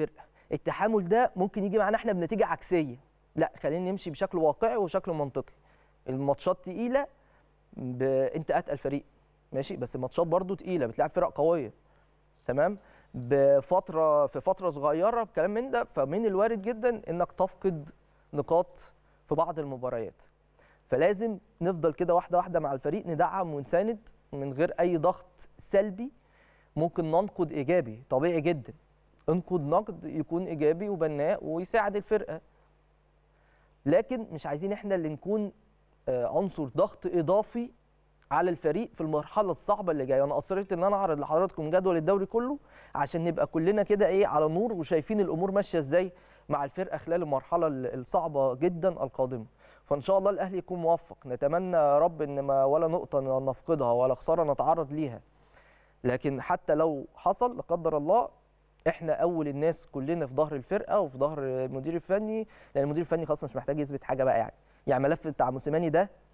الفرقه التحامل ده ممكن يجي معانا احنا بنتيجه عكسيه لا خلينا نمشي بشكل واقعي وشكل منطقي الماتشات تقيله ب... انت اتقل فريق ماشي بس الماتشات برضو تقيله بتلعب فرق قويه تمام بفتره في فتره صغيره بكلام من ده فمن الوارد جدا انك تفقد نقاط في بعض المباريات فلازم نفضل كده واحده واحده مع الفريق ندعم ونساند من غير اي ضغط سلبي ممكن ننقد ايجابي طبيعي جدا انقد نقد يكون ايجابي وبناء ويساعد الفرقه لكن مش عايزين احنا اللي نكون آه، عنصر ضغط اضافي على الفريق في المرحله الصعبه اللي جايه انا اصررت ان انا اعرض لحضراتكم جدول الدوري كله عشان نبقى كلنا كده ايه على نور وشايفين الامور ماشيه ازاي مع الفرقه خلال المرحله الصعبه جدا القادمه فان شاء الله الاهلي يكون موفق نتمنى يا رب ان ما ولا نقطه نفقدها ولا خساره نتعرض ليها لكن حتى لو حصل لا قدر الله احنا اول الناس كلنا في ظهر الفرقه وفي ظهر المدير الفني لان المدير الفني خلاص مش محتاج يثبت حاجه بقى يعني يعني ملف بتاع موسيماني ده